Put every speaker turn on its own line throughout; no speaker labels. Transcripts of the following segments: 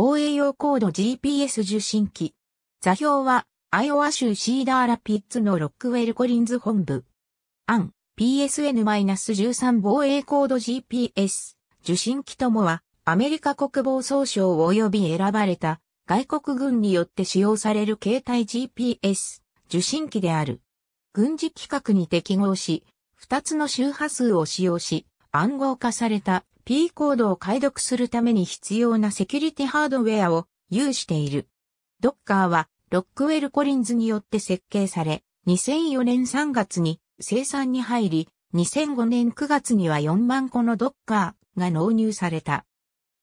防衛用高度 GPS 受信機。座標は、アイオワ州シーダ
ーラピッツのロックウェルコリンズ本部。案、PSN-13 防衛高度 GPS 受信機ともは、アメリカ国防総省及び選ばれた外国軍によって使用される携帯 GPS 受信機である。軍事規格に適合し、二つの周波数を使用し、暗号化された P コードを解読するために必要なセキュリティハードウェアを有している。ドッカーはロックウェル・コリンズによって設計され、2004年3月に生産に入り、2005年9月には4万個のドッカーが納入された。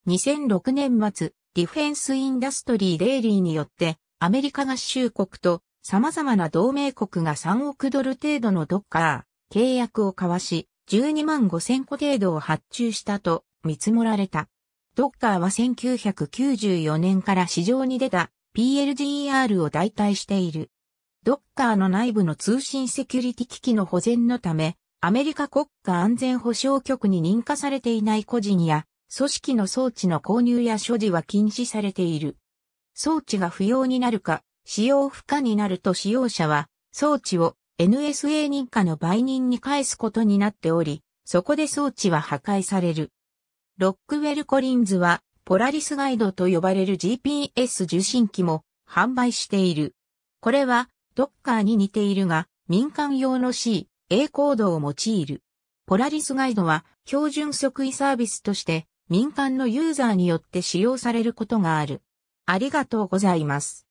2006年末、ディフェンス・インダストリー・デイリーによって、アメリカ合衆国と様々な同盟国が3億ドル程度のドッカー契約を交わし、12万5千個程度を発注したと見積もられた。ドッカーは1994年から市場に出た PLGER を代替している。ドッカーの内部の通信セキュリティ機器の保全のため、アメリカ国家安全保障局に認可されていない個人や組織の装置の購入や所持は禁止されている。装置が不要になるか、使用不可になると使用者は装置を NSA 認可の売人に返すことになっており、そこで装置は破壊される。ロックウェル・コリンズは、ポラリスガイドと呼ばれる GPS 受信機も販売している。これは、ドッカーに似ているが、民間用の C、A コードを用いる。ポラリスガイドは、標準即位サービスとして、民間のユーザーによって使用されること
がある。ありがとうございます。